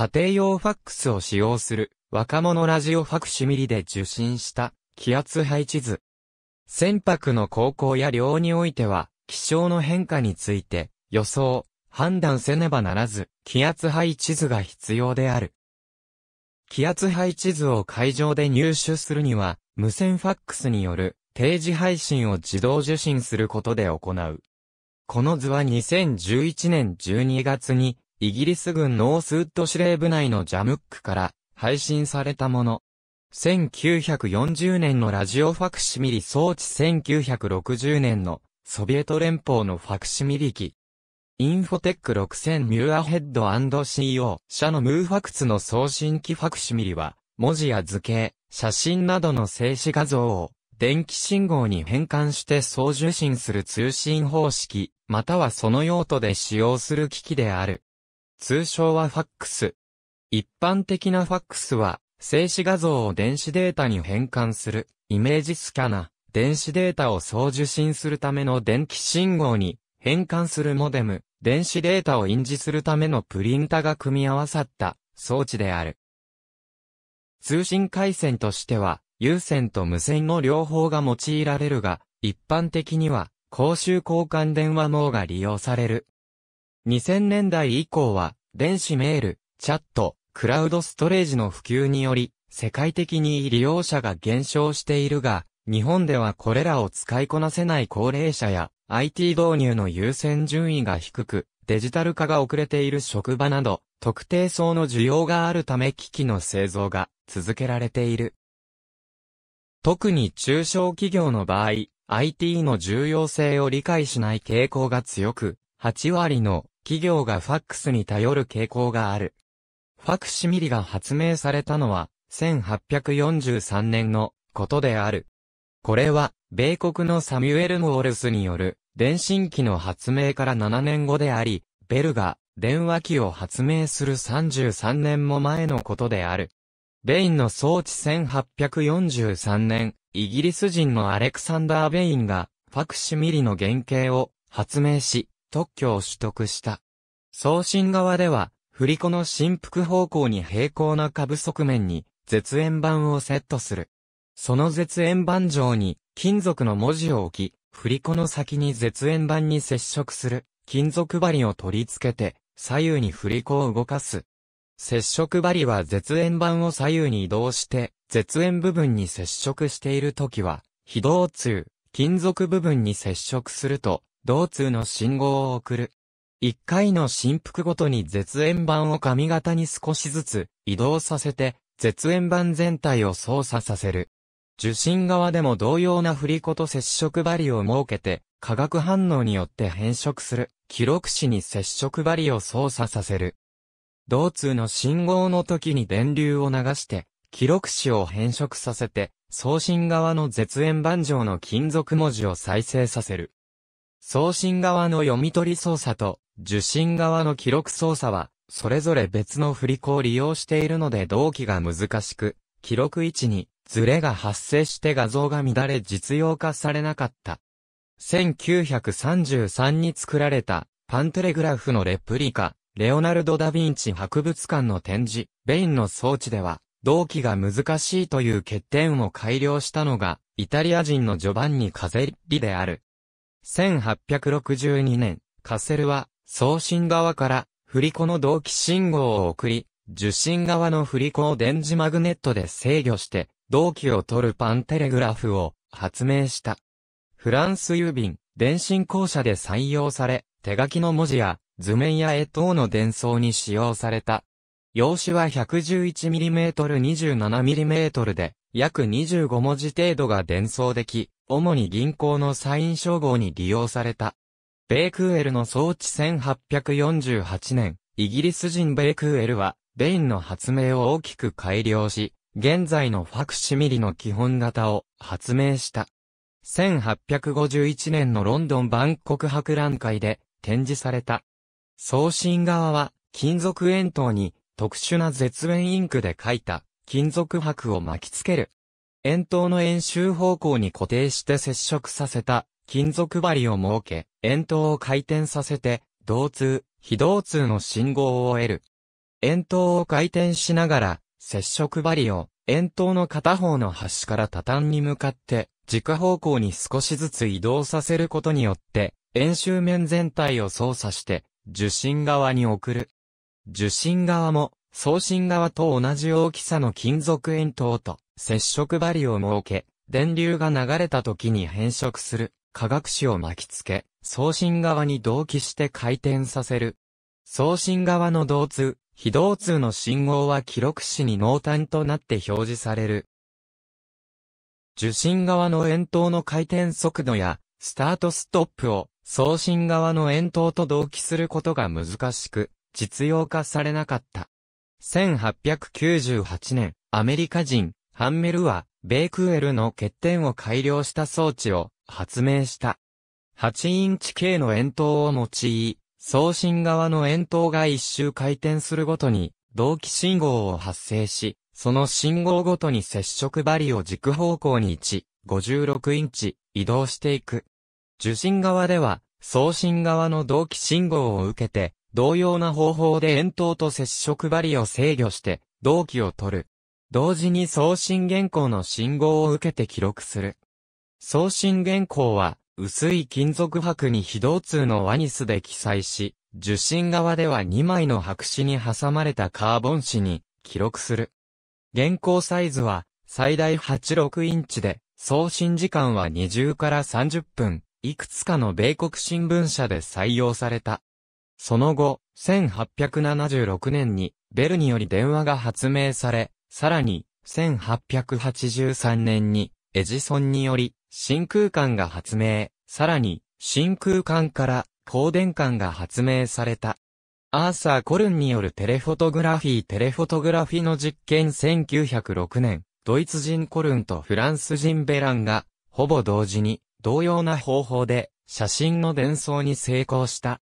家庭用ファックスを使用する若者ラジオファクシミリで受信した気圧配置図。船舶の航行や漁においては気象の変化について予想、判断せねばならず気圧配置図が必要である。気圧配置図を会場で入手するには無線ファックスによる定時配信を自動受信することで行う。この図は2011年12月にイギリス軍ノースウッド司令部内のジャムックから配信されたもの。1940年のラジオファクシミリ装置1960年のソビエト連邦のファクシミリ機。インフォテック6000ミュアヘッド &CO 社のムーファクツの送信機ファクシミリは文字や図形、写真などの静止画像を電気信号に変換して送受信する通信方式、またはその用途で使用する機器である。通称はファックス。一般的なファックスは、静止画像を電子データに変換する、イメージスキャナ、電子データを送受信するための電気信号に変換するモデム、電子データを印字するためのプリンタが組み合わさった装置である。通信回線としては、有線と無線の両方が用いられるが、一般的には公衆交換電話網が利用される。2000年代以降は、電子メール、チャット、クラウドストレージの普及により、世界的に利用者が減少しているが、日本ではこれらを使いこなせない高齢者や、IT 導入の優先順位が低く、デジタル化が遅れている職場など、特定層の需要があるため機器の製造が続けられている。特に中小企業の場合、IT の重要性を理解しない傾向が強く、8割の企業がファックスに頼る傾向がある。ファクシミリが発明されたのは、1843年のことである。これは、米国のサミュエル・モールスによる、電信機の発明から7年後であり、ベルが、電話機を発明する33年も前のことである。ベインの装置1843年、イギリス人のアレクサンダー・ベインが、ファクシミリの原型を発明し、特許を取得した。送信側では、振り子の振幅方向に平行な下部側面に、絶縁板をセットする。その絶縁板上に、金属の文字を置き、振り子の先に絶縁板に接触する、金属針を取り付けて、左右に振り子を動かす。接触針は絶縁板を左右に移動して、絶縁部分に接触しているときは、非動通、金属部分に接触すると、同通の信号を送る。一回の振幅ごとに絶縁板を髪型に少しずつ移動させて、絶縁板全体を操作させる。受信側でも同様な振り子と接触針を設けて、化学反応によって変色する、記録紙に接触針を操作させる。同通の信号の時に電流を流して、記録紙を変色させて、送信側の絶縁板上の金属文字を再生させる。送信側の読み取り操作と受信側の記録操作は、それぞれ別の振り子を利用しているので同期が難しく、記録位置にズレが発生して画像が乱れ実用化されなかった。1933に作られたパンテレグラフのレプリカ、レオナルド・ダ・ヴィンチ博物館の展示、ベインの装置では、同期が難しいという欠点を改良したのが、イタリア人のジョバンニ・カゼリである。1862年、カセルは送信側から振り子の同期信号を送り、受信側の振り子を電磁マグネットで制御して、同期を取るパンテレグラフを発明した。フランス郵便、電信公社で採用され、手書きの文字や図面や絵等の伝送に使用された。用紙は 111mm27mm で、約25文字程度が伝送でき、主に銀行のサイン称号に利用された。ベイクーエルの装置1848年、イギリス人ベイクーエルは、ベインの発明を大きく改良し、現在のファクシミリの基本型を発明した。1851年のロンドン万国博覧会で展示された。送信側は金属円筒に特殊な絶縁インクで書いた金属箔を巻きつける円筒の円周方向に固定して接触させた金属針を設け、円筒を回転させて、導通、非導通の信号を得る。円筒を回転しながら、接触針を円筒の片方の端から多端に向かって、軸方向に少しずつ移動させることによって、円周面全体を操作して、受信側に送る。受信側も、送信側と同じ大きさの金属円筒と、接触針を設け、電流が流れた時に変色する化学子を巻きつけ、送信側に同期して回転させる。送信側の導通、非導通の信号は記録子に濃淡となって表示される。受信側の円筒の回転速度や、スタートストップを送信側の円筒と同期することが難しく、実用化されなかった。1898年、アメリカ人、ハンメルは、ベクウェルの欠点を改良した装置を発明した。8インチ径の円筒を用い、送信側の円筒が一周回転するごとに、同期信号を発生し、その信号ごとに接触バリを軸方向に1、56インチ移動していく。受信側では、送信側の同期信号を受けて、同様な方法で円筒と接触バリを制御して、同期を取る。同時に送信原稿の信号を受けて記録する。送信原稿は、薄い金属箔に非同通のワニスで記載し、受信側では2枚の白紙に挟まれたカーボン紙に記録する。原稿サイズは最大86インチで、送信時間は20から30分、いくつかの米国新聞社で採用された。その後、1876年にベルにより電話が発明され、さらに、1883年に、エジソンにより、真空管が発明、さらに、真空管から、光電管が発明された。アーサー・コルンによるテレフォトグラフィーテレフォトグラフィーの実験1906年、ドイツ人コルンとフランス人ベランが、ほぼ同時に、同様な方法で、写真の伝送に成功した。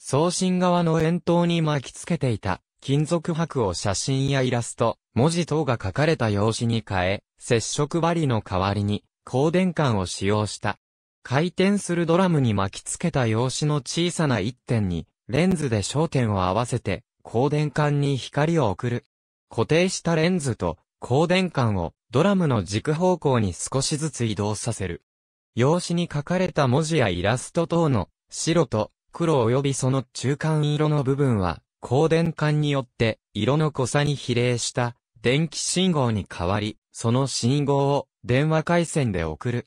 送信側の円筒に巻きつけていた、金属箔を写真やイラスト、文字等が書かれた用紙に変え、接触針の代わりに、光電管を使用した。回転するドラムに巻き付けた用紙の小さな一点に、レンズで焦点を合わせて、光電管に光を送る。固定したレンズと光電管をドラムの軸方向に少しずつ移動させる。用紙に書かれた文字やイラスト等の白と黒及びその中間色の部分は光電管によって色の濃さに比例した電気信号に変わり、その信号を電話回線で送る。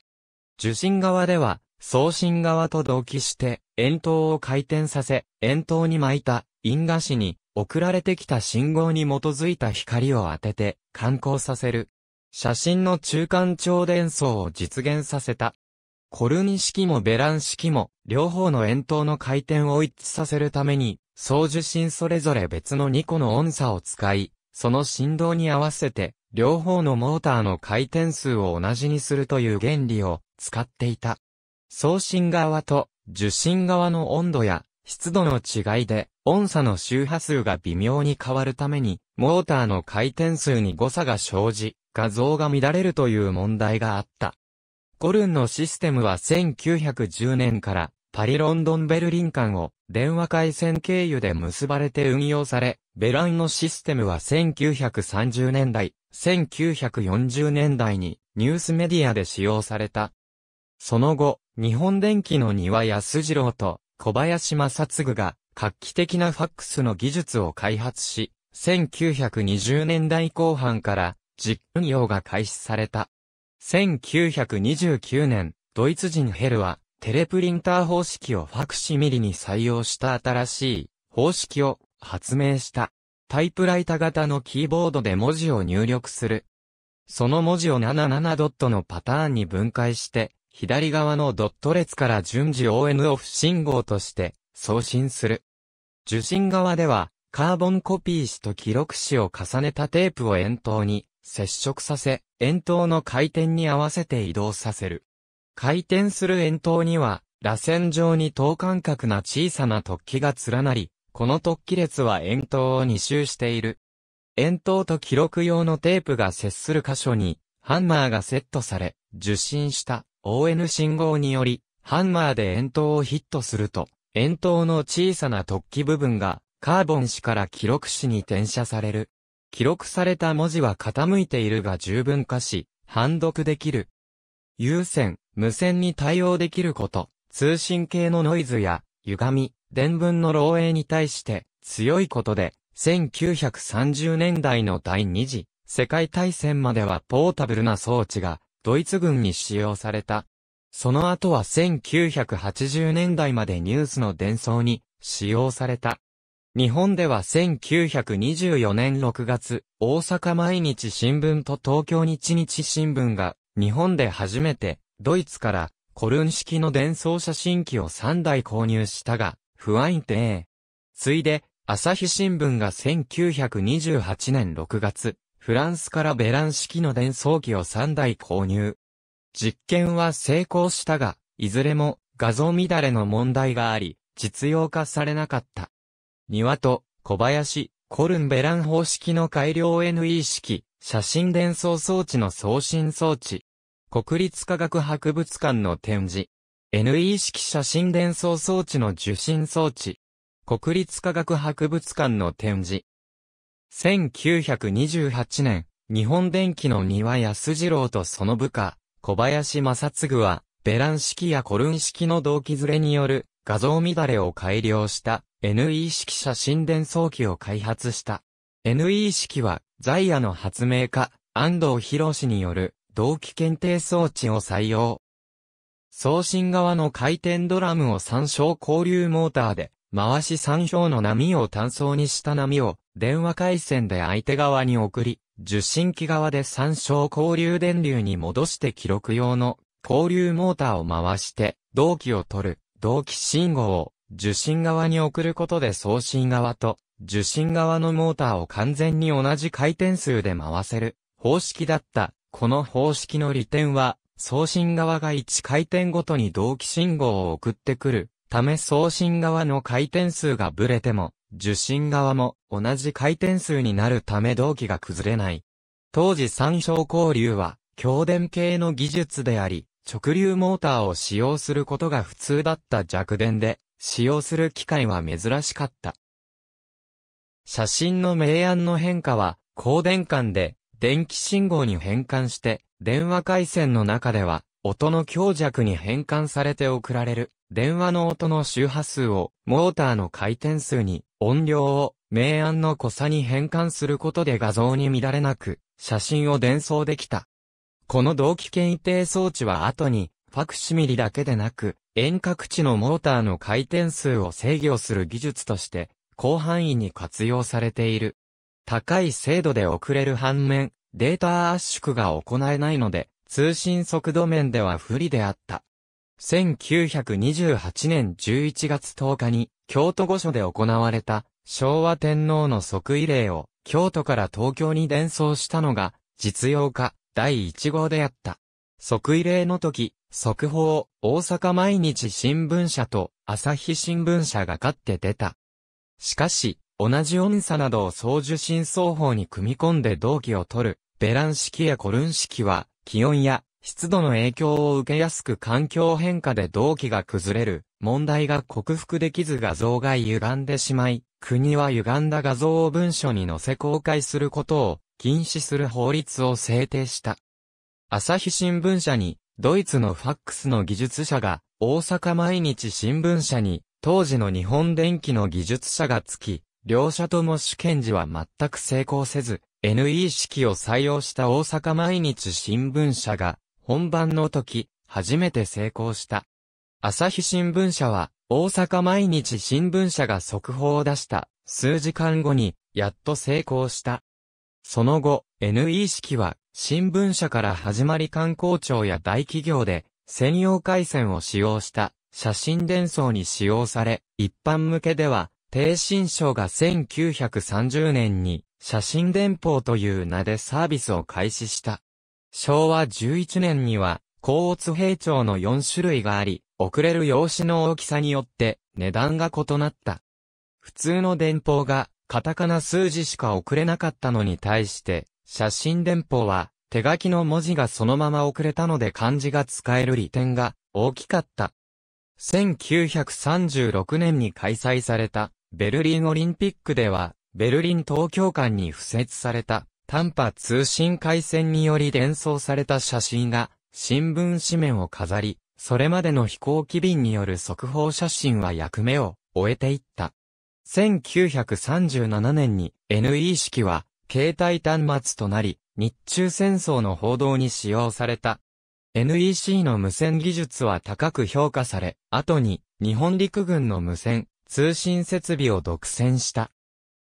受信側では送信側と同期して円筒を回転させ、円筒に巻いた因果紙に送られてきた信号に基づいた光を当てて観光させる。写真の中間超伝送を実現させた。コルニ式もベラン式も両方の円筒の回転を一致させるために送受信それぞれ別の2個の音差を使い、その振動に合わせて、両方のモーターの回転数を同じにするという原理を使っていた。送信側と受信側の温度や湿度の違いで、音差の周波数が微妙に変わるために、モーターの回転数に誤差が生じ、画像が乱れるという問題があった。ゴルンのシステムは1910年からパリ・ロンドン・ベルリン間を電話回線経由で結ばれて運用され、ベランのシステムは1930年代、1940年代にニュースメディアで使用された。その後、日本電機の庭安次郎と小林正嗣が画期的なファックスの技術を開発し、1920年代後半から実運用が開始された。1929年、ドイツ人ヘルはテレプリンター方式をファクシミリに採用した新しい方式を発明した。タイプライタ型のキーボードで文字を入力する。その文字を77ドットのパターンに分解して、左側のドット列から順次 ON オフ信号として送信する。受信側では、カーボンコピー紙と記録紙を重ねたテープを円筒に接触させ、円筒の回転に合わせて移動させる。回転する円筒には、螺旋状に等間隔な小さな突起が連なり、この突起列は円筒を2周している。円筒と記録用のテープが接する箇所に、ハンマーがセットされ、受信した ON 信号により、ハンマーで円筒をヒットすると、円筒の小さな突起部分が、カーボン紙から記録紙に転写される。記録された文字は傾いているが十分化し、判読できる。有線、無線に対応できること、通信系のノイズや、歪み、伝聞の漏洩に対して、強いことで、1930年代の第二次世界大戦まではポータブルな装置がドイツ軍に使用された。その後は1980年代までニュースの伝送に使用された。日本では1924年6月、大阪毎日新聞と東京日日新聞が日本で初めて、ドイツから、コルン式の伝送写真機を3台購入したが、不安定。ついで、朝日新聞が1928年6月、フランスからベラン式の伝送機を3台購入。実験は成功したが、いずれも画像乱れの問題があり、実用化されなかった。庭と小林、コルンベラン方式の改良 NE 式、写真伝送装置の送信装置、国立科学博物館の展示。NE 式写真伝送装置の受信装置。国立科学博物館の展示。1928年、日本電機の庭安次郎とその部下、小林正嗣は、ベラン式やコルン式の動機ずれによる画像乱れを改良した NE 式写真伝送機を開発した。NE 式は、在野の発明家、安藤博士による同期検定装置を採用。送信側の回転ドラムを参照交流モーターで、回し参照の波を単層にした波を、電話回線で相手側に送り、受信機側で参照交流電流に戻して記録用の交流モーターを回して、同期を取る、同期信号を受信側に送ることで送信側と受信側のモーターを完全に同じ回転数で回せる方式だったこの方式の利点は、送信側が1回転ごとに同期信号を送ってくる、ため送信側の回転数がブレても、受信側も同じ回転数になるため同期が崩れない。当時三小交流は、強電系の技術であり、直流モーターを使用することが普通だった弱電で、使用する機会は珍しかった。写真の明暗の変化は、光電間で電気信号に変換して、電話回線の中では、音の強弱に変換されて送られる、電話の音の周波数を、モーターの回転数に、音量を、明暗の濃さに変換することで画像に乱れなく、写真を伝送できた。この同期検定装置は後に、ファクシミリだけでなく、遠隔地のモーターの回転数を制御する技術として、広範囲に活用されている。高い精度で遅れる反面、データ圧縮が行えないので、通信速度面では不利であった。1928年11月10日に、京都御所で行われた、昭和天皇の即位礼を、京都から東京に伝送したのが、実用化、第1号であった。即位礼の時、速報、大阪毎日新聞社と朝日新聞社が勝って出た。しかし、同じ音差などを送受信双法に組み込んで同期を取る、ベラン式やコルン式は、気温や湿度の影響を受けやすく環境変化で同期が崩れる、問題が克服できず画像が歪んでしまい、国は歪んだ画像を文書に載せ公開することを禁止する法律を制定した。朝日新聞社に、ドイツのファックスの技術者が、大阪毎日新聞社に、当時の日本電機の技術者がつき、両者とも試験時は全く成功せず、NE 式を採用した大阪毎日新聞社が、本番の時、初めて成功した。朝日新聞社は、大阪毎日新聞社が速報を出した、数時間後に、やっと成功した。その後、NE 式は、新聞社から始まり観光庁や大企業で、専用回線を使用した、写真伝送に使用され、一般向けでは、低新賞が1930年に写真電報という名でサービスを開始した。昭和11年には、高圧兵長の4種類があり、遅れる用紙の大きさによって値段が異なった。普通の電報がカタカナ数字しか送れなかったのに対して、写真電報は手書きの文字がそのまま送れたので漢字が使える利点が大きかった。1936年に開催されたベルリンオリンピックでは、ベルリン東京間に付設された、短波通信回線により伝送された写真が、新聞紙面を飾り、それまでの飛行機便による速報写真は役目を終えていった。1937年に NE 式は携帯端末となり、日中戦争の報道に使用された。NEC の無線技術は高く評価され、後に日本陸軍の無線通信設備を独占した。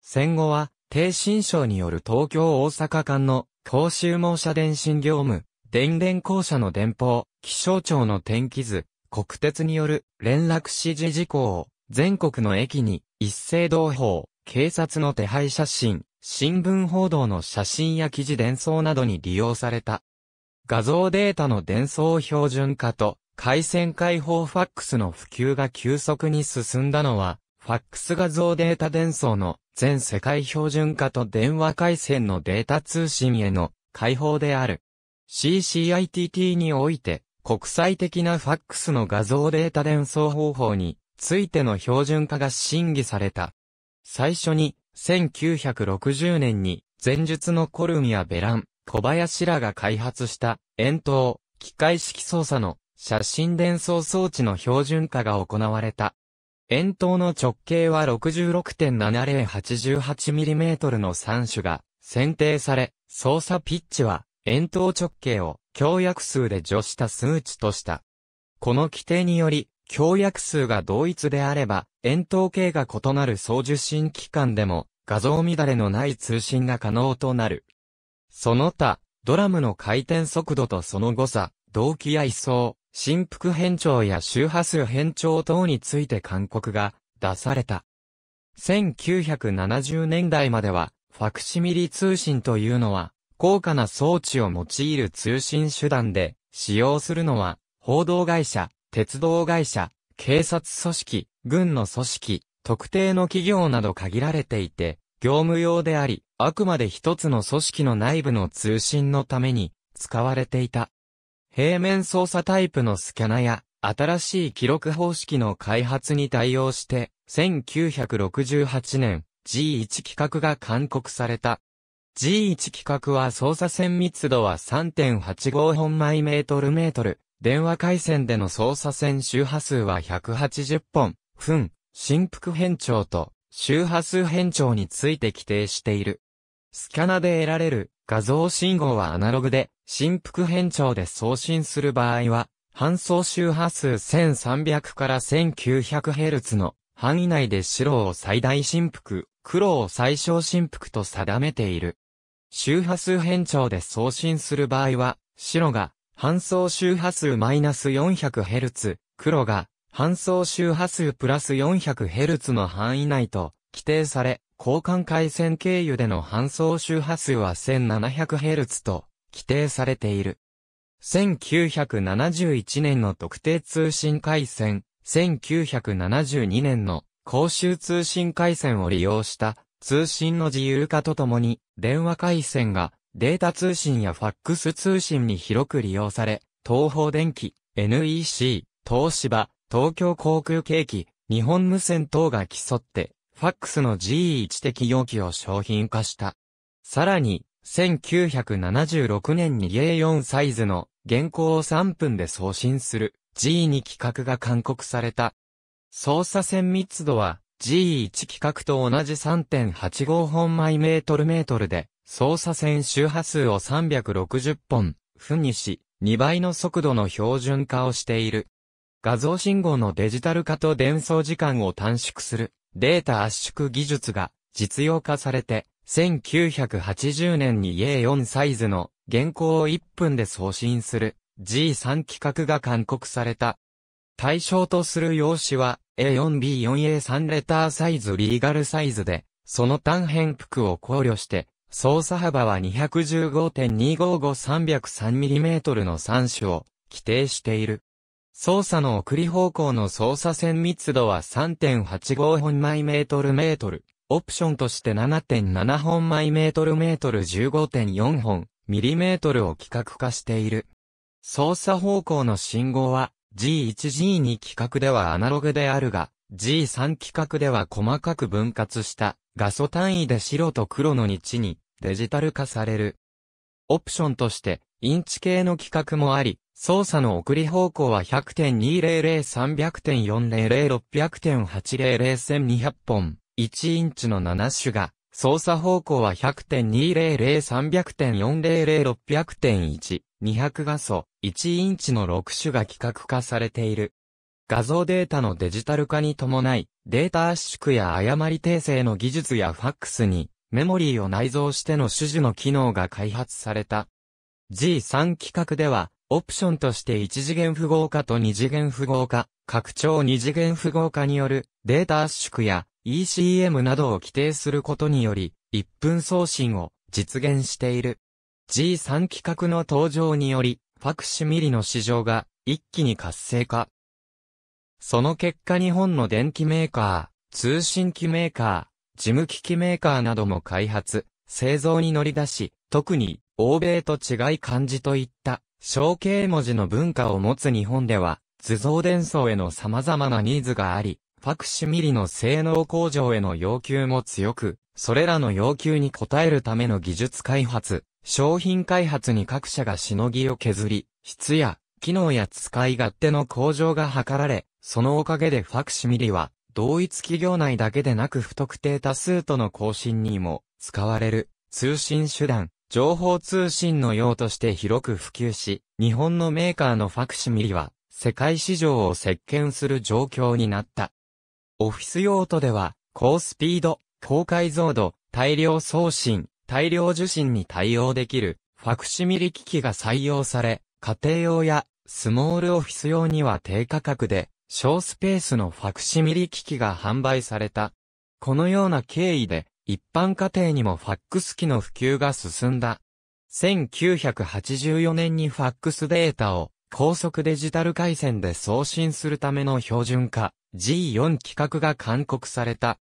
戦後は、低新省による東京大阪間の公衆網車電信業務、電電公社の電報、気象庁の天気図、国鉄による連絡指示事項を全国の駅に一斉同報、警察の手配写真、新聞報道の写真や記事伝送などに利用された。画像データの伝送標準化と回線解放ファックスの普及が急速に進んだのは、ファックス画像データ伝送の全世界標準化と電話回線のデータ通信への解放である。CCITT において、国際的なファックスの画像データ伝送方法についての標準化が審議された。最初に、1960年に、前述のコルミア・ベラン、小林らが開発した、円筒、機械式操作の写真伝送装置の標準化が行われた。円筒の直径は 66.7088mm の3種が選定され、操作ピッチは円筒直径を強約数で除した数値とした。この規定により、強約数が同一であれば、円筒径が異なる送受信機関でも画像乱れのない通信が可能となる。その他、ドラムの回転速度とその誤差、動機や位相、振幅変調や周波数変調等について勧告が出された。1970年代までは、ファクシミリ通信というのは、高価な装置を用いる通信手段で、使用するのは、報道会社、鉄道会社、警察組織、軍の組織、特定の企業など限られていて、業務用であり、あくまで一つの組織の内部の通信のために使われていた。平面操作タイプのスキャナや、新しい記録方式の開発に対応して、1968年 G1 規格が勧告された。G1 規格は操作線密度は3.85本毎メートルメートル、電話回線での操作線周波数は180本、分、振幅変調と周波数変調について規定している。スキャナで得られる画像信号はアナログで、振幅変調で送信する場合は、搬送周波数1300から 1900Hz の範囲内で白を最大振幅、黒を最小振幅と定めている。周波数変調で送信する場合は、白が搬送周波数マイナス -400Hz、黒が搬送周波数プラス 400Hz の範囲内と規定され、交換回線経由での搬送周波数は 1700Hz と規定されている。1971年の特定通信回線、1972年の公衆通信回線を利用した通信の自由化とともに、電話回線がデータ通信やファックス通信に広く利用され、東方電機、NEC、東芝、東京航空景気、日本無線等が競って、ファックスの GE1 的容器を商品化した。さらに、1976年に A4 サイズの原稿を3分で送信する G2 規格が勧告された。操作線密度は G1 規格と同じ3.85本マイメートルメートルで操作線周波数を360本、分にし、2倍の速度の標準化をしている。画像信号のデジタル化と伝送時間を短縮するデータ圧縮技術が実用化されて1980年に A4 サイズの原稿を1分で送信する G3 規格が勧告された。対象とする用紙は A4B4A3 レターサイズリーガルサイズで、その単辺幅を考慮して、操作幅は 215.255303mm の3種を規定している。操作の送り方向の操作線密度は3.85本毎メートルメートル。オプションとして7.7本マイメートルメートル15.4本、ミリメートルを規格化している。操作方向の信号は G1G2 規格ではアナログであるが、G3 規格では細かく分割した画素単位で白と黒の日にデジタル化される。オプションとしてインチ系の規格もあり、操作の送り方向は100.200、300.400、600.800、1200本。1インチの7種が、操作方向は100.200-300.400-600.1、200画素、1インチの6種が規格化されている。画像データのデジタル化に伴い、データ圧縮や誤り訂正の技術やファックスに、メモリーを内蔵しての種々の機能が開発された。G3 規格では、オプションとして1次元符号化と2次元符号化、拡張2次元符号化によるデータ圧縮や ECM などを規定することにより、1分送信を実現している。G3 規格の登場により、ファクシミリの市場が一気に活性化。その結果日本の電機メーカー、通信機メーカー、事務機器メーカーなども開発、製造に乗り出し、特に欧米と違い漢字といった象形文字の文化を持つ日本では、図像伝送への様々なニーズがあり、ファクシミリの性能向上への要求も強く、それらの要求に応えるための技術開発、商品開発に各社がしのぎを削り、質や機能や使い勝手の向上が図られ、そのおかげでファクシミリは、同一企業内だけでなく不特定多数との更新にも使われる通信手段、情報通信の用として広く普及し、日本のメーカーのファクシミリは世界市場を席巻する状況になった。オフィス用途では、高スピード、高解像度、大量送信、大量受信に対応できる、ファクシミリ機器が採用され、家庭用やスモールオフィス用には低価格で、小スペースのファクシミリ機器が販売された。このような経緯で、一般家庭にもファックス機の普及が進んだ。1984年にファックスデータを高速デジタル回線で送信するための標準化、G4 規格が勧告された。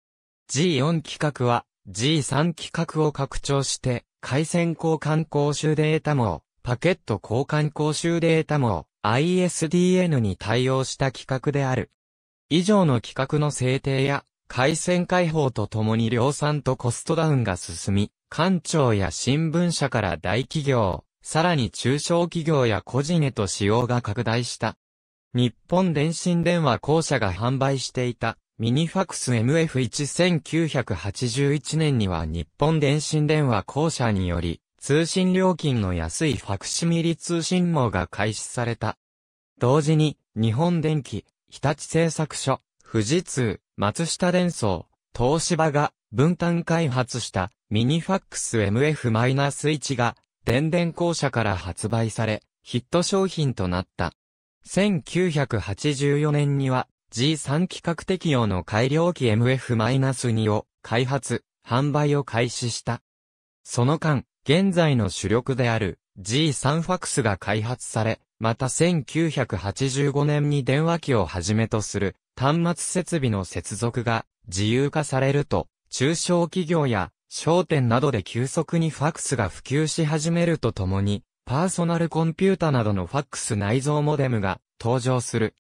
G4 規格は G3 規格を拡張して回線交換公衆データ網、パケット交換公衆データ網、ISDN に対応した規格である。以上の規格の制定や回線開放とともに量産とコストダウンが進み、官庁や新聞社から大企業、さらに中小企業や個人へと使用が拡大した。日本電信電話公社が販売していたミニファクス MF1981 年には日本電信電話公社により通信料金の安いファクシミリ通信網が開始された。同時に日本電機、日立製作所、富士通、松下電装、東芝が分担開発したミニファックス MF-1 が電電公社から発売され、ヒット商品となった。1984年には G3 規格適用の改良機 MF-2 を開発、販売を開始した。その間、現在の主力である G3 ファクスが開発され、また1985年に電話機をはじめとする端末設備の接続が自由化されると、中小企業や商店などで急速にファクスが普及し始めるとともに、パーソナルコンピュータなどのファックス内蔵モデムが登場する。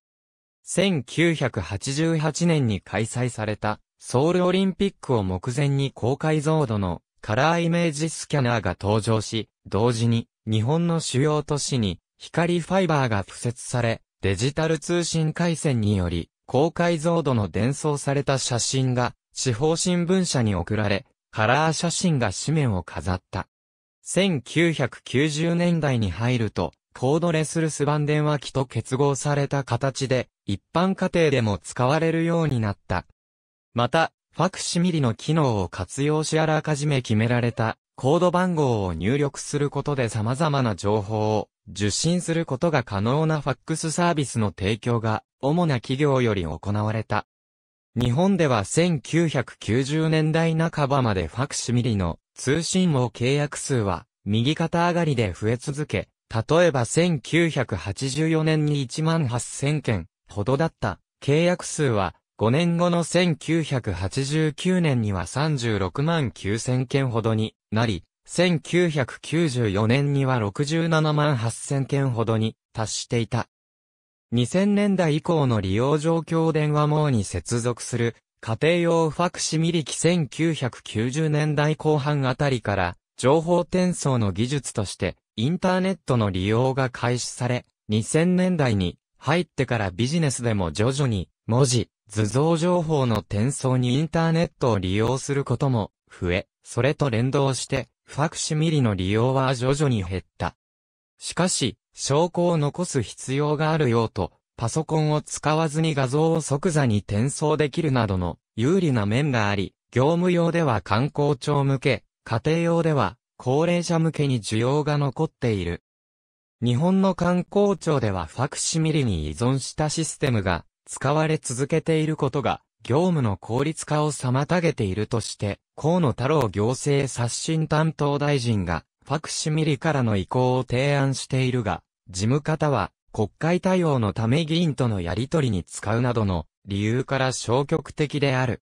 1988年に開催されたソウルオリンピックを目前に高解像度のカラーイメージスキャナーが登場し、同時に日本の主要都市に光ファイバーが付設され、デジタル通信回線により高解像度の伝送された写真が地方新聞社に送られ、カラー写真が紙面を飾った。1990年代に入ると、コードレス留守番電話機と結合された形で、一般家庭でも使われるようになった。また、ファクシミリの機能を活用しあらかじめ決められたコード番号を入力することで様々な情報を受信することが可能なファックスサービスの提供が主な企業より行われた。日本では1990年代半ばまでファクシミリの通信網契約数は右肩上がりで増え続け、例えば1984年に18000件ほどだった契約数は5年後の1989年には36万9000件ほどになり、1994年には67万8000件ほどに達していた。2000年代以降の利用状況電話網に接続する家庭用ファクシミリ機1990年代後半あたりから、情報転送の技術として、インターネットの利用が開始され、2000年代に入ってからビジネスでも徐々に、文字、図像情報の転送にインターネットを利用することも増え、それと連動して、ファクシミリの利用は徐々に減った。しかし、証拠を残す必要があるようと、パソコンを使わずに画像を即座に転送できるなどの有利な面があり、業務用では観光庁向け、家庭用では高齢者向けに需要が残っている。日本の観光庁ではファクシミリに依存したシステムが使われ続けていることが業務の効率化を妨げているとして、河野太郎行政刷新担当大臣がファクシミリからの移行を提案しているが、事務方は国会対応のため議員とのやりとりに使うなどの理由から消極的である。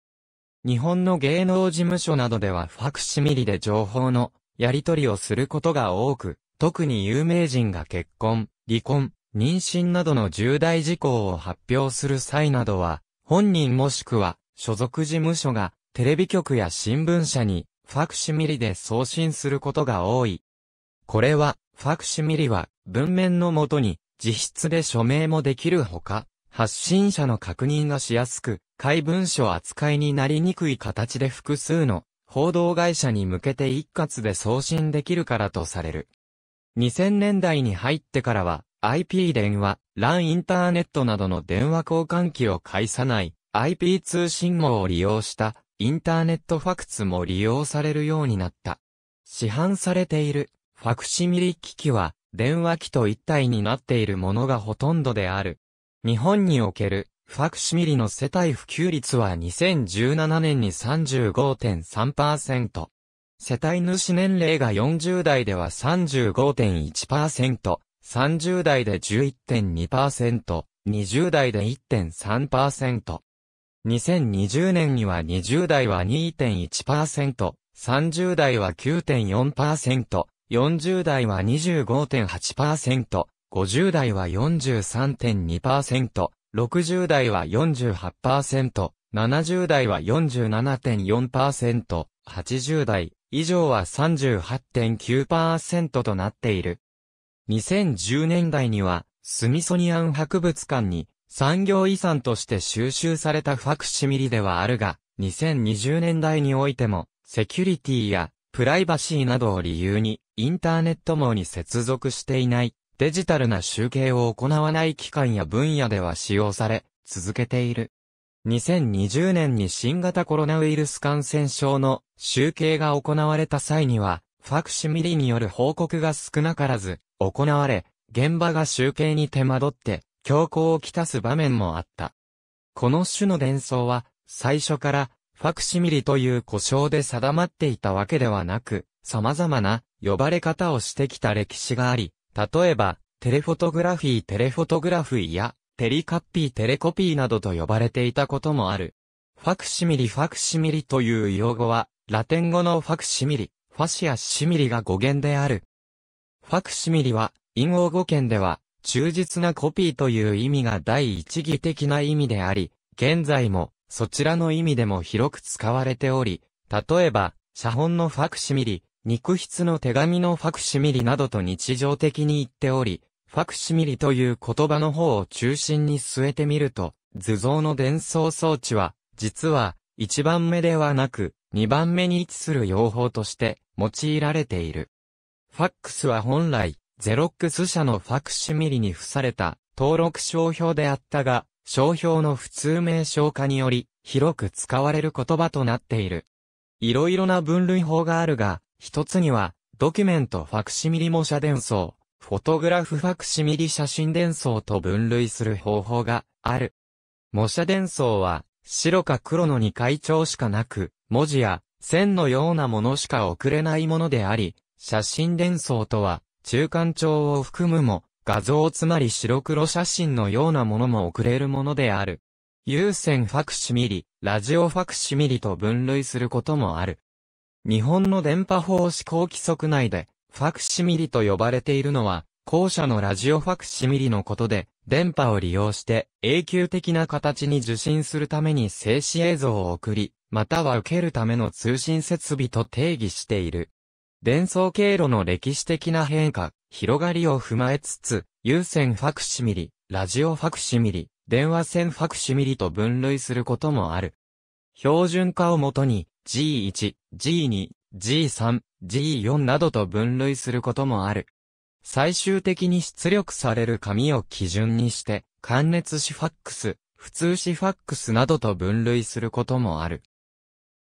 日本の芸能事務所などではファクシミリで情報のやりとりをすることが多く、特に有名人が結婚、離婚、妊娠などの重大事項を発表する際などは、本人もしくは所属事務所がテレビ局や新聞社にファクシミリで送信することが多い。これは、ファクシミリは文面のもとに自筆で署名もできるほか、発信者の確認がしやすく、怪文書扱いになりにくい形で複数の報道会社に向けて一括で送信できるからとされる。2000年代に入ってからは、IP 電話、LAN インターネットなどの電話交換機を介さない IP 通信網を利用したインターネットファクツも利用されるようになった。市販されているファクシミリ機器は電話機と一体になっているものがほとんどである。日本における、ファクシミリの世帯普及率は2017年に35.3%。世帯主年齢が40代では35.1%、30代で11.2%、20代で1.3%。2020年には20代は2.1%、30代は9.4%、40代は25.8%、50代は43.2%、60代は48%、70代は47.4%、80代以上は38.9%となっている。2010年代には、スミソニアン博物館に産業遺産として収集されたファクシミリではあるが、2020年代においても、セキュリティやプライバシーなどを理由に、インターネット網に接続していない、デジタルな集計を行わない機関や分野では使用され、続けている。2020年に新型コロナウイルス感染症の集計が行われた際には、ファクシミリによる報告が少なからず行われ、現場が集計に手間取って、強行をきたす場面もあった。この種の伝送は、最初から、ファクシミリという故障で定まっていたわけではなく、様々な呼ばれ方をしてきた歴史があり、例えば、テレフォトグラフィーテレフォトグラフィーや、テリカッピーテレコピーなどと呼ばれていたこともある。ファクシミリファクシミリという用語は、ラテン語のファクシミリ、ファシアシミリが語源である。ファクシミリは、陰王語圏では、忠実なコピーという意味が第一義的な意味であり、現在も、そちらの意味でも広く使われており、例えば、写本のファクシミリ、肉筆の手紙のファクシミリなどと日常的に言っており、ファクシミリという言葉の方を中心に据えてみると、図像の伝送装置は、実は、一番目ではなく、二番目に位置する用法として用いられている。ファックスは本来、ゼロックス社のファクシミリに付された登録商標であったが、商標の普通名称化により、広く使われる言葉となっている。いろいろな分類法があるが、一つには、ドキュメントファクシミリ模写伝送、フォトグラフファクシミリ写真伝送と分類する方法がある。模写伝送は、白か黒の2階調しかなく、文字や線のようなものしか送れないものであり、写真伝送とは、中間調を含むも、画像つまり白黒写真のようなものも送れるものである。有線ファクシミリ、ラジオファクシミリと分類することもある。日本の電波法施行規則内で、ファクシミリと呼ばれているのは、後者のラジオファクシミリのことで、電波を利用して永久的な形に受信するために静止映像を送り、または受けるための通信設備と定義している。伝送経路の歴史的な変化、広がりを踏まえつつ、有線ファクシミリ、ラジオファクシミリ、電話線ファクシミリと分類することもある。標準化をもとに G1、G2、G3、G4 などと分類することもある。最終的に出力される紙を基準にして、関熱紙ファックス、普通紙ファックスなどと分類することもある。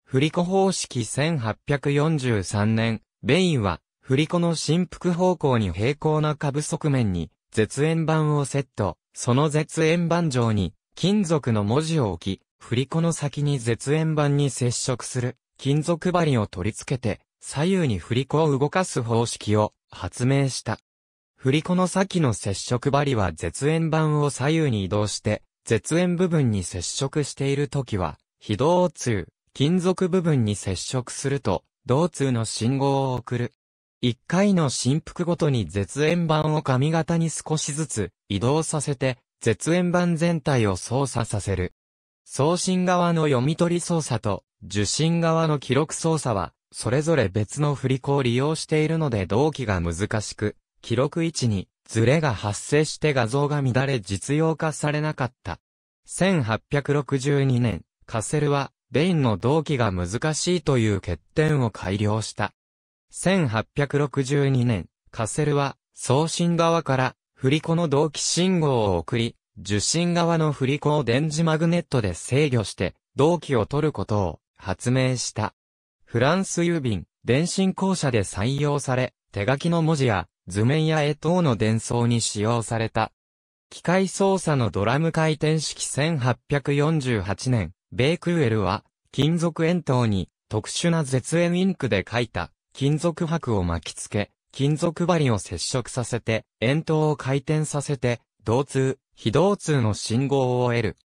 振子方式1843年、ベインは、振子の振幅方向に平行な下部側面に、絶縁板をセット、その絶縁板上に、金属の文字を置き、振り子の先に絶縁板に接触する金属針を取り付けて、左右に振り子を動かす方式を発明した。振り子の先の接触針は絶縁板を左右に移動して、絶縁部分に接触している時は、非同通、金属部分に接触すると、同通の信号を送る。一回の振幅ごとに絶縁板を髪型に少しずつ移動させて、絶縁板全体を操作させる。送信側の読み取り操作と受信側の記録操作は、それぞれ別の振り子を利用しているので同期が難しく、記録位置にズレが発生して画像が乱れ実用化されなかった。1862年、カセルは、ベインの同期が難しいという欠点を改良した。1862年、カセルは、送信側から、振り子の同期信号を送り、受信側の振り子を電磁マグネットで制御して、同期を取ることを、発明した。フランス郵便、電信公社で採用され、手書きの文字や図面や絵等の伝送に使用された。機械操作のドラム回転式1848年、ベイクーエルは、金属円筒に特殊な絶縁インクで書いた金属箔を巻きつけ、金属針を接触させて、円筒を回転させて、導通、非導通の信号を得る。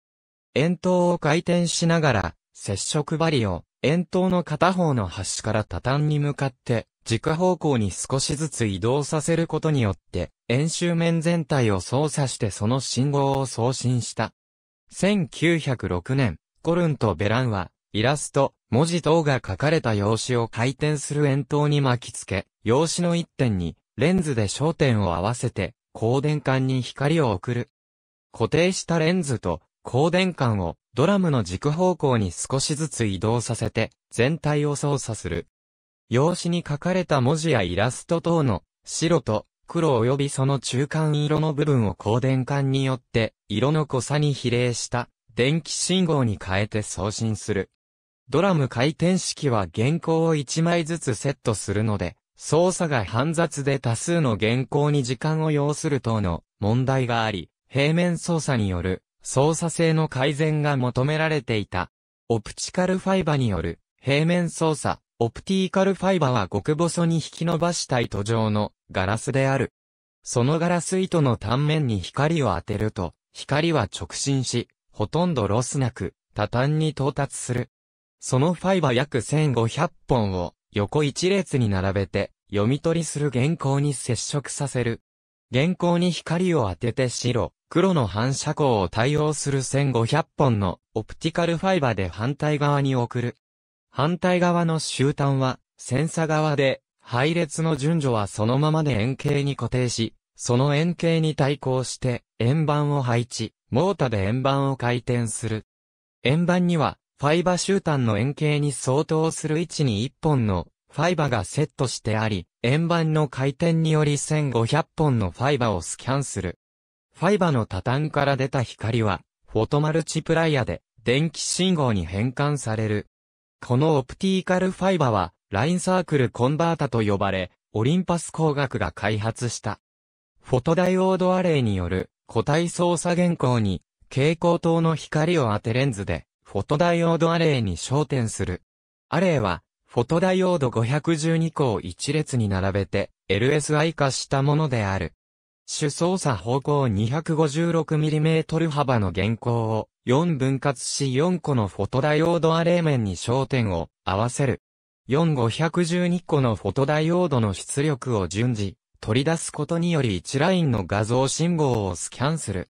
円筒を回転しながら、接触針を、円筒の片方の端から多端に向かって、軸方向に少しずつ移動させることによって、円周面全体を操作してその信号を送信した。1906年、コルンとベランは、イラスト、文字等が書かれた用紙を回転する円筒に巻きつけ、用紙の一点に、レンズで焦点を合わせて、光電管に光を送る。固定したレンズと、光電管をドラムの軸方向に少しずつ移動させて、全体を操作する。用紙に書かれた文字やイラスト等の、白と黒及びその中間色の部分を光電管によって、色の濃さに比例した電気信号に変えて送信する。ドラム回転式は原稿を1枚ずつセットするので、操作が煩雑で多数の原稿に時間を要する等の問題があり、平面操作による操作性の改善が求められていた。オプチカルファイバによる平面操作、オプティカルファイバは極細に引き伸ばした糸状のガラスである。そのガラス糸の断面に光を当てると、光は直進し、ほとんどロスなく、多端に到達する。そのファイバ約1500本を横一列に並べて読み取りする原稿に接触させる。原稿に光を当てて白、黒の反射光を対応する1500本のオプティカルファイバで反対側に送る。反対側の終端は、センサ側で、配列の順序はそのままで円形に固定し、その円形に対抗して、円盤を配置、モータで円盤を回転する。円盤には、ファイバ終端の円形に相当する位置に1本のファイバがセットしてあり、円盤の回転により1500本のファイバをスキャンする。ファイバの多端から出た光は、フォトマルチプライーで、電気信号に変換される。このオプティカルファイバは、ラインサークルコンバータと呼ばれ、オリンパス工学が開発した。フォトダイオードアレイによる個体操作原稿に蛍光灯の光を当てレンズでフォトダイオードアレイに焦点する。アレイはフォトダイオード512個を一列に並べて LSI 化したものである。主操作方向 256mm 幅の原稿を4分割し4個のフォトダイオードアレー面に焦点を合わせる。4512個のフォトダイオードの出力を順次取り出すことにより1ラインの画像信号をスキャンする。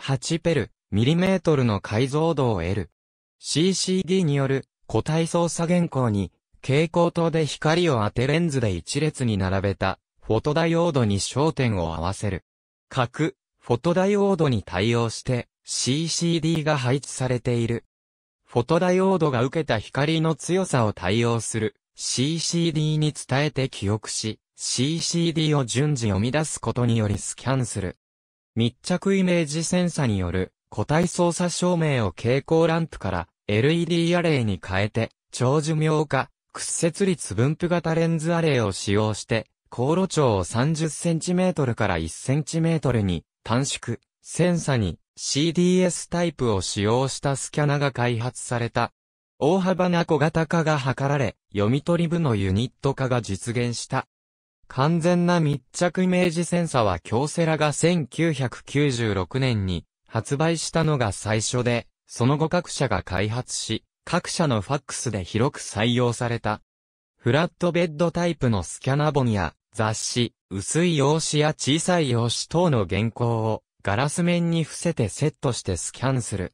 8ペル、ミリメートルの解像度を得る。CCD による個体操作原稿に蛍光灯で光を当てレンズで一列に並べたフォトダイオードに焦点を合わせる。各、フォトダイオードに対応して CCD が配置されている。フォトダイオードが受けた光の強さを対応する CCD に伝えて記憶し、CCD を順次読み出すことによりスキャンする。密着イメージセンサによる個体操作照明を蛍光ランプから LED アレイに変えて、長寿命化、屈折率分布型レンズアレイを使用して航路長を 30cm から 1cm に短縮、センサに CDS タイプを使用したスキャナが開発された。大幅な小型化が図られ、読み取り部のユニット化が実現した。完全な密着イメージセンサは京セラが1996年に発売したのが最初で、その後各社が開発し、各社のファックスで広く採用された。フラットベッドタイプのスキャナ本や雑誌、薄い用紙や小さい用紙等の原稿をガラス面に伏せてセットしてスキャンする。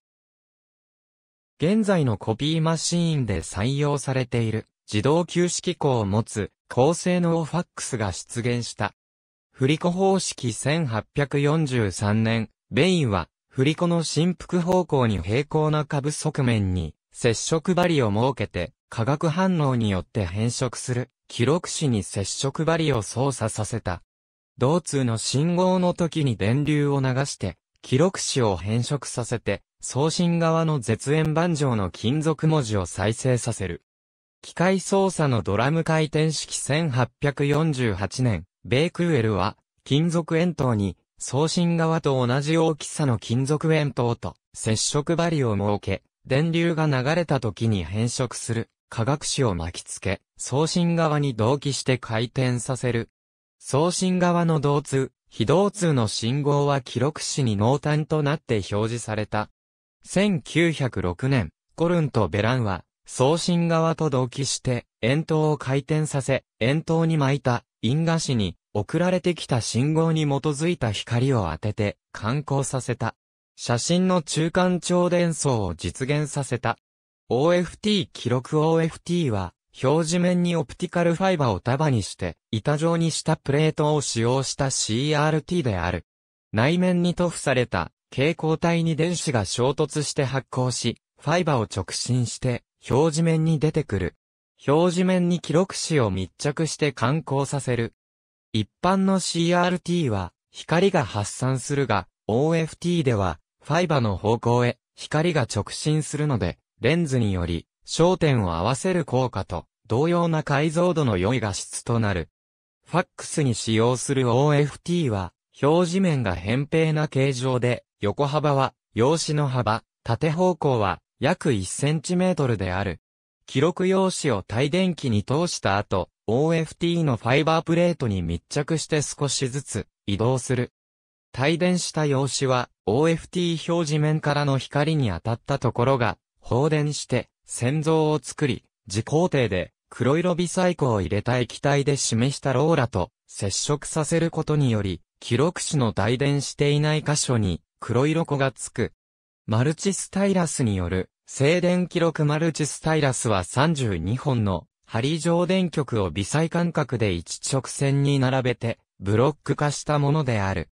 現在のコピーマシーンで採用されている自動休止機構を持つ高性能ファックスが出現した。振り子方式1843年、ベインは振り子の振幅方向に平行な下部側面に接触針を設けて化学反応によって変色する記録紙に接触針を操作させた。同通の信号の時に電流を流して、記録紙を変色させて、送信側の絶縁板上の金属文字を再生させる。機械操作のドラム回転式1848年、ベイクエルは、金属円筒に、送信側と同じ大きさの金属円筒と接触針を設け、電流が流れた時に変色する科学史を巻きつけ、送信側に同期して回転させる。送信側の同通、非同通の信号は記録誌に濃淡となって表示された。1906年、コルンとベランは、送信側と同期して、円筒を回転させ、円筒に巻いた因果紙に送られてきた信号に基づいた光を当てて、観光させた。写真の中間超伝送を実現させた。OFT 記録 OFT は、表示面にオプティカルファイバを束にして、板状にしたプレートを使用した CRT である。内面に塗布された蛍光体に電子が衝突して発光し、ファイバを直進して、表示面に出てくる。表示面に記録紙を密着して観光させる。一般の CRT は、光が発散するが、OFT では、ファイバの方向へ光が直進するので、レンズにより、焦点を合わせる効果と、同様な解像度の良い画質となる。ファックスに使用する OFT は、表示面が扁平な形状で、横幅は、用紙の幅、縦方向は、約 1cm である。記録用紙を帯電機に通した後、OFT のファイバープレートに密着して少しずつ移動する。帯電した用紙は OFT 表示面からの光に当たったところが放電して、洗像を作り、自工程で黒色微細工を入れた液体で示したローラと接触させることにより、記録紙の代電していない箇所に黒色子がつく。マルチスタイラスによる静電記録マルチスタイラスは32本の針状電極を微細間隔で一直線に並べてブロック化したものである。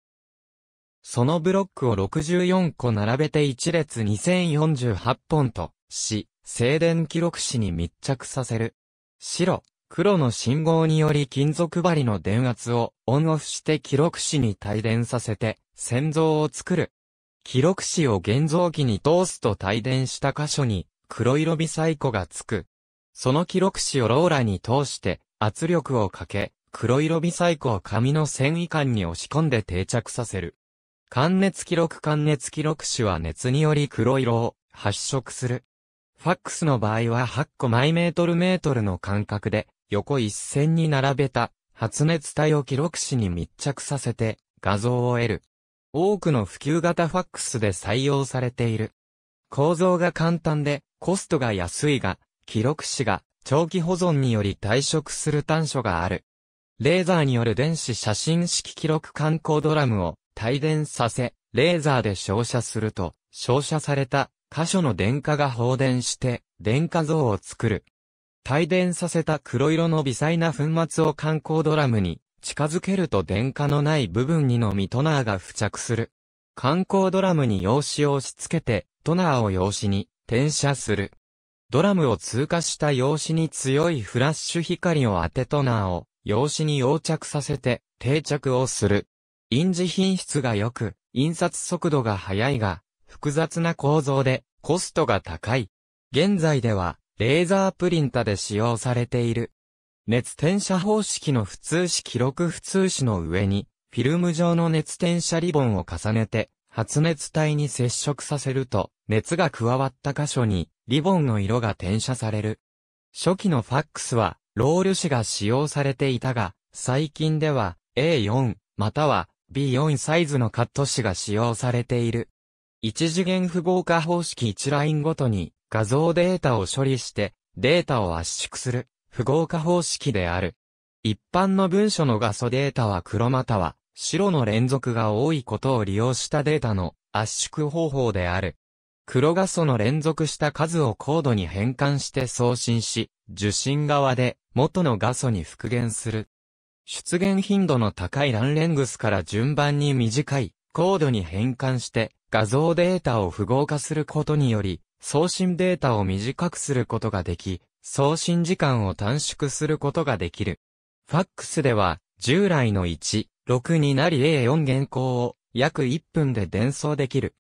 そのブロックを64個並べて1列2048本とし、静電記録紙に密着させる。白、黒の信号により金属針の電圧をオンオフして記録紙に帯電させて、線像を作る。記録紙を現像機に通すと帯電した箇所に黒色微細庫がつく。その記録紙をローラに通して圧力をかけ、黒色微細庫を紙の繊維管に押し込んで定着させる。寒熱記録寒熱記録種は熱により黒色を発色する。ファックスの場合は8個マイメートルメートルの間隔で横一線に並べた発熱体を記録紙に密着させて画像を得る。多くの普及型ファックスで採用されている。構造が簡単でコストが安いが記録紙が長期保存により退職する短所がある。レーザーによる電子写真式記録観光ドラムを帯電させ、レーザーで照射すると、照射された箇所の電荷が放電して、電荷像を作る。帯電させた黒色の微細な粉末を観光ドラムに近づけると電荷のない部分にのみトナーが付着する。観光ドラムに用紙を押し付けて、トナーを用紙に転写する。ドラムを通過した用紙に強いフラッシュ光を当てトナーを用紙に横着させて定着をする。印字品質が良く、印刷速度が速いが、複雑な構造で、コストが高い。現在では、レーザープリンタで使用されている。熱転写方式の普通紙記録普通紙の上に、フィルム状の熱転写リボンを重ねて、発熱体に接触させると、熱が加わった箇所に、リボンの色が転写される。初期のファックスは、ロール紙が使用されていたが、最近では、A4、または B4 サイズのカット紙が使用されている。一次元符号化方式1ラインごとに画像データを処理してデータを圧縮する符号化方式である。一般の文書の画素データは黒または白の連続が多いことを利用したデータの圧縮方法である。黒画素の連続した数を高度に変換して送信し、受信側で元の画素に復元する。出現頻度の高いランレングスから順番に短いコードに変換して画像データを符号化することにより送信データを短くすることができ、送信時間を短縮することができる。ファックスでは従来の1、6になり A4 原稿を約1分で伝送できる。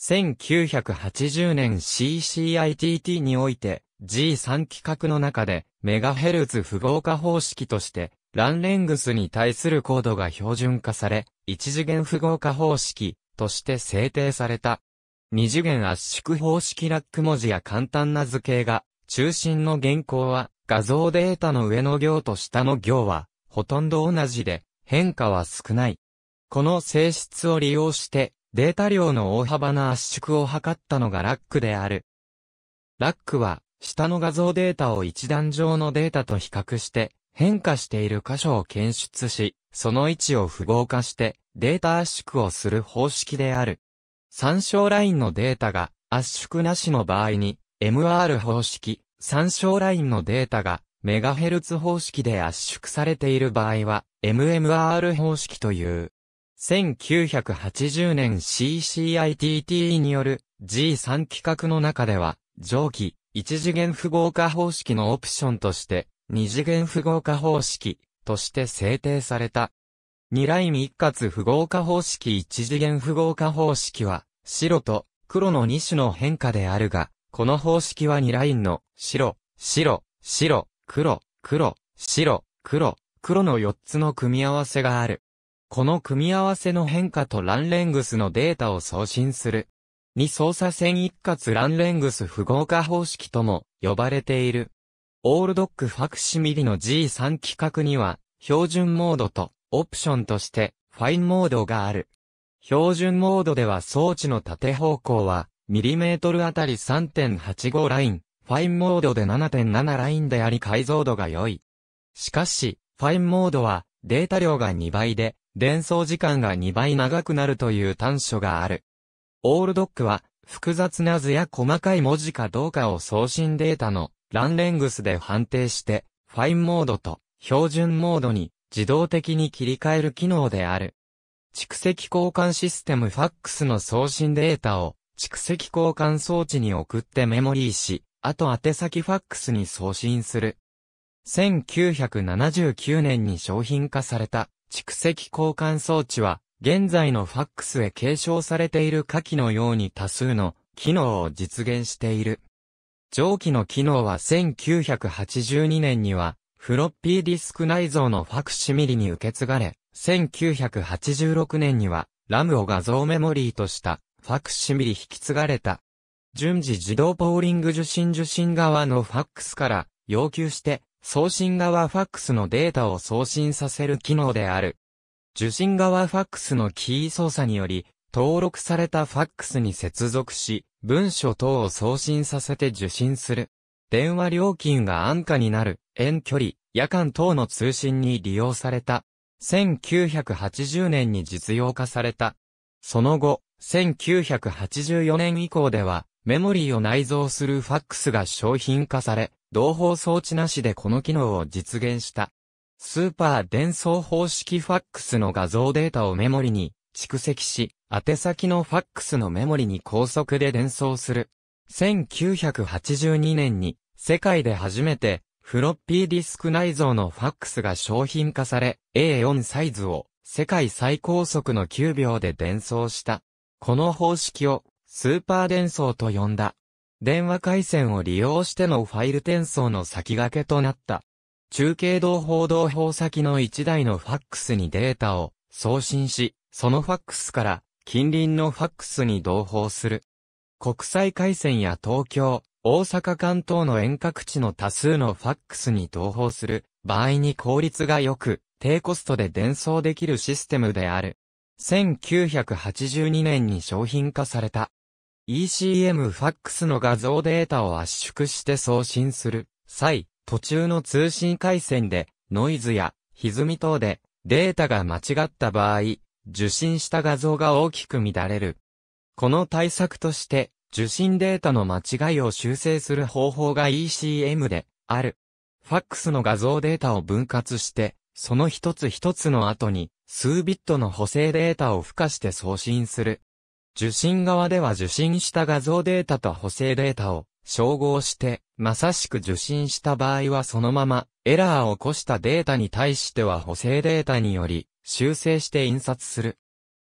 1980年 CCITT において G3 規格の中でメガヘルツ符号化方式としてランレングスに対するコードが標準化され、一次元符号化方式として制定された。二次元圧縮方式ラック文字や簡単な図形が、中心の原稿は画像データの上の行と下の行は、ほとんど同じで、変化は少ない。この性質を利用して、データ量の大幅な圧縮を図ったのがラックである。ラックは、下の画像データを一段上のデータと比較して、変化している箇所を検出し、その位置を符号化してデータ圧縮をする方式である。参照ラインのデータが圧縮なしの場合に MR 方式、参照ラインのデータがメガヘルツ方式で圧縮されている場合は MMR 方式という。1980年 CCITT による G3 規格の中では上記一次元符号化方式のオプションとして二次元符号化方式として制定された。二ライン一括符号化方式一次元符号化方式は、白と黒の二種の変化であるが、この方式は2ラインの白、白、白、黒、黒、白、黒、黒の4つの組み合わせがある。この組み合わせの変化とランレングスのデータを送信する。2操作線一括ランレングス符号化方式とも呼ばれている。オールドックファクシミリの G3 規格には、標準モードと、オプションとして、ファインモードがある。標準モードでは装置の縦方向は、ミリメートルあたり3.85ライン、ファインモードで7.7ラインであり解像度が良い。しかし、ファインモードは、データ量が2倍で、連想時間が2倍長くなるという短所がある。オールドックは、複雑な図や細かい文字かどうかを送信データのランレングスで判定して、ファインモードと標準モードに自動的に切り替える機能である。蓄積交換システムファックスの送信データを蓄積交換装置に送ってメモリーし、あと宛先ファックスに送信する。1979年に商品化された蓄積交換装置は、現在のファックスへ継承されている下記のように多数の機能を実現している。蒸気の機能は1982年には、フロッピーディスク内蔵のファクシミリに受け継がれ、1986年には、ラムを画像メモリーとした、ファクシミリ引き継がれた。順次自動ポーリング受信受信側のファックスから要求して送信側ファックスのデータを送信させる機能である。受信側ファックスのキー操作により登録されたファックスに接続し、文書等を送信させて受信する。電話料金が安価になる、遠距離、夜間等の通信に利用された。1980年に実用化された。その後、1984年以降では、メモリーを内蔵するファックスが商品化され、同方装置なしでこの機能を実現した。スーパー伝送方式ファックスの画像データをメモリに蓄積し、宛先のファックスのメモリに高速で伝送する。1982年に世界で初めてフロッピーディスク内蔵のファックスが商品化され A4 サイズを世界最高速の9秒で伝送した。この方式をスーパー伝送と呼んだ。電話回線を利用してのファイル転送の先駆けとなった。中継道報道法先の1台のファックスにデータを送信し、そのファックスから近隣のファックスに同報する。国際回線や東京、大阪関東の遠隔地の多数のファックスに同報する場合に効率が良く、低コストで伝送できるシステムである。1982年に商品化された。ECM ファックスの画像データを圧縮して送信する際、途中の通信回線でノイズや歪み等でデータが間違った場合、受信した画像が大きく乱れる。この対策として、受信データの間違いを修正する方法が ECM である。ファックスの画像データを分割して、その一つ一つの後に、数ビットの補正データを付加して送信する。受信側では受信した画像データと補正データを照合して、まさしく受信した場合はそのままエラーを起こしたデータに対しては補正データにより修正して印刷する。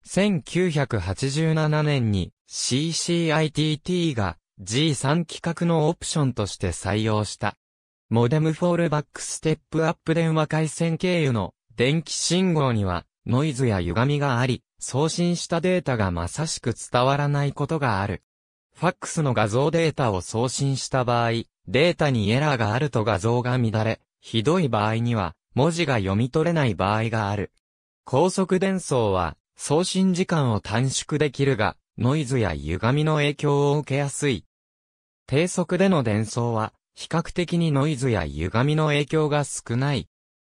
1987年に CCITT が G3 規格のオプションとして採用した。モデムフォールバックステップアップ電話回線経由の電気信号にはノイズや歪みがあり、送信したデータがまさしく伝わらないことがある。ファックスの画像データを送信した場合、データにエラーがあると画像が乱れ、ひどい場合には文字が読み取れない場合がある。高速伝送は送信時間を短縮できるが、ノイズや歪みの影響を受けやすい。低速での伝送は、比較的にノイズや歪みの影響が少ない。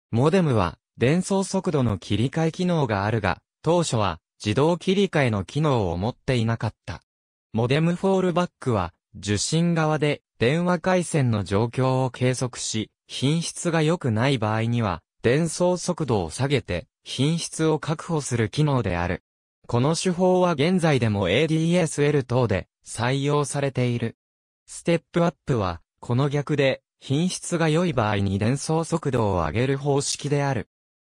モデムは、伝送速度の切り替え機能があるが、当初は、自動切り替えの機能を持っていなかった。モデムフォールバックは、受信側で電話回線の状況を計測し、品質が良くない場合には、伝送速度を下げて、品質を確保する機能である。この手法は現在でも ADSL 等で採用されている。ステップアップは、この逆で、品質が良い場合に伝送速度を上げる方式である。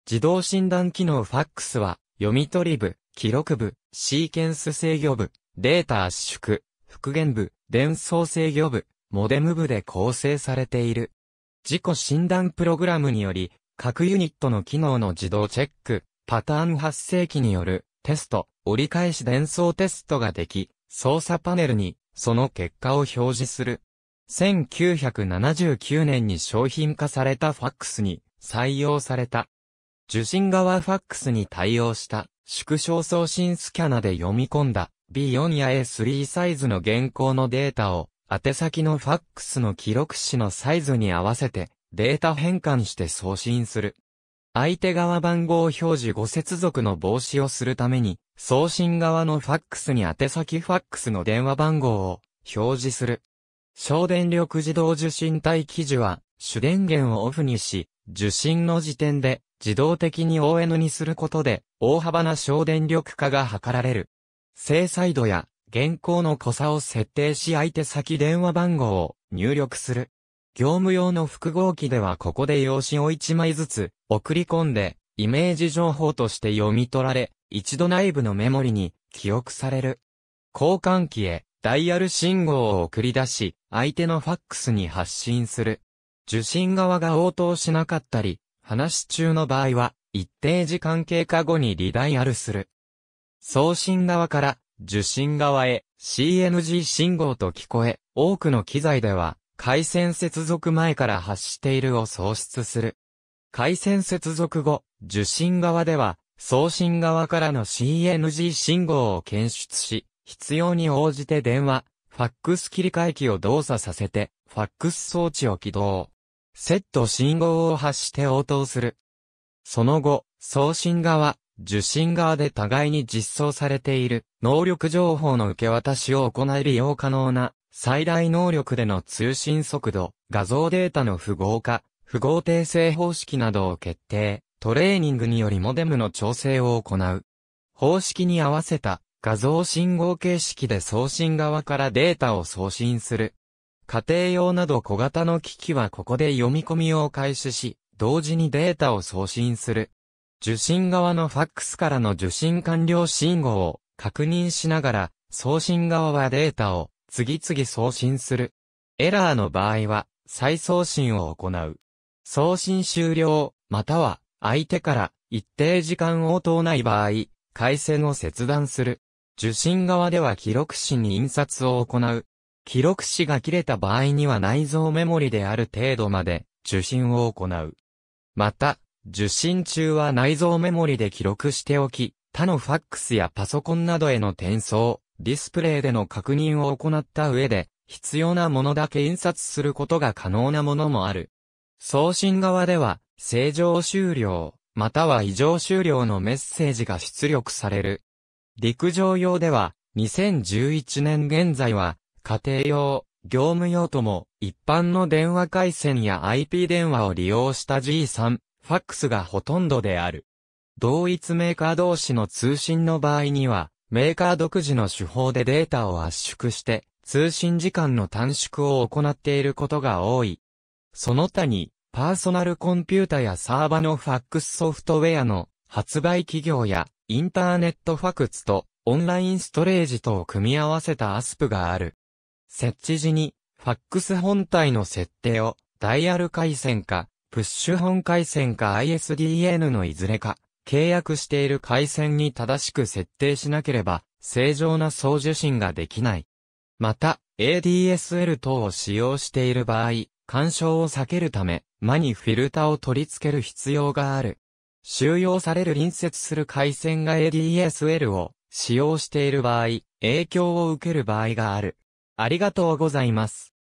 自動診断機能ファックスは、読み取り部、記録部、シーケンス制御部、データ圧縮、復元部、伝送制御部、モデム部で構成されている。自己診断プログラムにより、各ユニットの機能の自動チェック、パターン発生器によるテスト、折り返し伝送テストができ、操作パネルにその結果を表示する。1979年に商品化されたファックスに採用された。受信側ファックスに対応した縮小送信スキャナで読み込んだ B4 や A3 サイズの現行のデータを宛先のファックスの記録紙のサイズに合わせてデータ変換して送信する。相手側番号表示5接続の防止をするために、送信側のファックスに宛先ファックスの電話番号を表示する。省電力自動受信体。記事は、主電源をオフにし、受信の時点で自動的に ON にすることで、大幅な省電力化が図られる。正サイドや、現行の濃さを設定し相手先電話番号を入力する。業務用の複合機ではここで用紙を1枚ずつ送り込んで、イメージ情報として読み取られ、一度内部のメモリに記憶される。交換機へダイヤル信号を送り出し、相手のファックスに発信する。受信側が応答しなかったり、話し中の場合は、一定時間経過後にリダイヤルする。送信側から受信側へ CNG 信号と聞こえ、多くの機材では回線接続前から発しているを喪失する。回線接続後、受信側では、送信側からの CNG 信号を検出し、必要に応じて電話、ファックス切り替え機を動作させて、ファックス装置を起動。セット信号を発して応答する。その後、送信側、受信側で互いに実装されている能力情報の受け渡しを行い利用可能な最大能力での通信速度、画像データの符号化、符号訂正方式などを決定、トレーニングによりモデムの調整を行う。方式に合わせた画像信号形式で送信側からデータを送信する。家庭用など小型の機器はここで読み込みを開始し、同時にデータを送信する。受信側のファックスからの受信完了信号を確認しながら、送信側はデータを次々送信する。エラーの場合は、再送信を行う。送信終了、または、相手から一定時間応答ない場合、回線を切断する。受信側では記録紙に印刷を行う。記録紙が切れた場合には内蔵メモリである程度まで受信を行う。また、受信中は内蔵メモリで記録しておき、他のファックスやパソコンなどへの転送、ディスプレイでの確認を行った上で、必要なものだけ印刷することが可能なものもある。送信側では、正常終了、または異常終了のメッセージが出力される。陸上用では、2011年現在は、家庭用、業務用とも、一般の電話回線や IP 電話を利用した G3、ファックスがほとんどである。同一メーカー同士の通信の場合には、メーカー独自の手法でデータを圧縮して、通信時間の短縮を行っていることが多い。その他に、パーソナルコンピュータやサーバのファックスソフトウェアの発売企業や、インターネットファクツとオンラインストレージとを組み合わせたアスプがある。設置時に、ファックス本体の設定をダイヤル回線か、プッシュ本回線か ISDN のいずれか、契約している回線に正しく設定しなければ、正常な送受信ができない。また、ADSL 等を使用している場合、干渉を避けるため、間にフィルタを取り付ける必要がある。収容される隣接する回線が ADSL を使用している場合、影響を受ける場合がある。ありがとうございます。